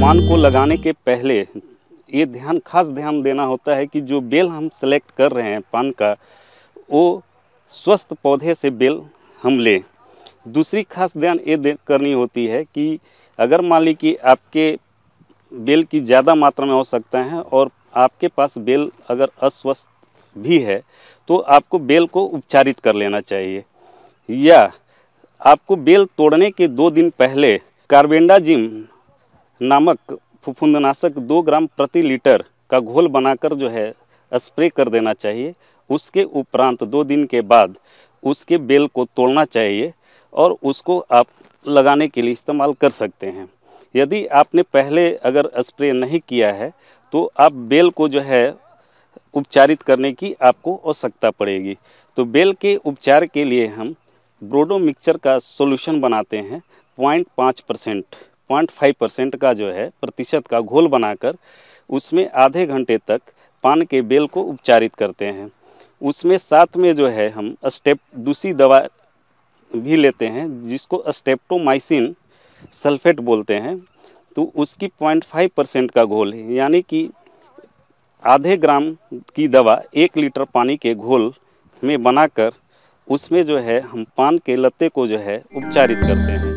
पान को लगाने के पहले ये ध्यान खास ध्यान देना होता है कि जो बेल हम सेलेक्ट कर रहे हैं पान का वो स्वस्थ पौधे से बेल हम लें दूसरी खास ध्यान ये करनी होती है कि अगर मान ली कि आपके बेल की ज़्यादा मात्रा में हो सकता है और आपके पास बेल अगर अस्वस्थ भी है तो आपको बेल को उपचारित कर लेना चाहिए या आपको बेल तोड़ने के दो दिन पहले कार्बेंडाजिम नामक फुफुंदनाशक दो ग्राम प्रति लीटर का घोल बनाकर जो है स्प्रे कर देना चाहिए उसके उपरांत दो दिन के बाद उसके बेल को तोड़ना चाहिए और उसको आप लगाने के लिए इस्तेमाल कर सकते हैं यदि आपने पहले अगर स्प्रे नहीं किया है तो आप बेल को जो है उपचारित करने की आपको आवश्यकता पड़ेगी तो बेल के उपचार के लिए हम ब्रोडो मिक्सचर का सॉल्यूशन बनाते हैं पॉइंट पाँच परसेंट 0.5 परसेंट का जो है प्रतिशत का घोल बनाकर उसमें आधे घंटे तक पान के बेल को उपचारित करते हैं उसमें साथ में जो है हम स्टेप दूसरी दवा भी लेते हैं जिसको स्टेप्टोमाइसिन सल्फेट बोलते हैं तो उसकी 0.5 परसेंट का घोल है यानी कि आधे ग्राम की दवा एक लीटर पानी के घोल में बनाकर उसमें जो है हम पान के लत्ते को जो है उपचारित करते हैं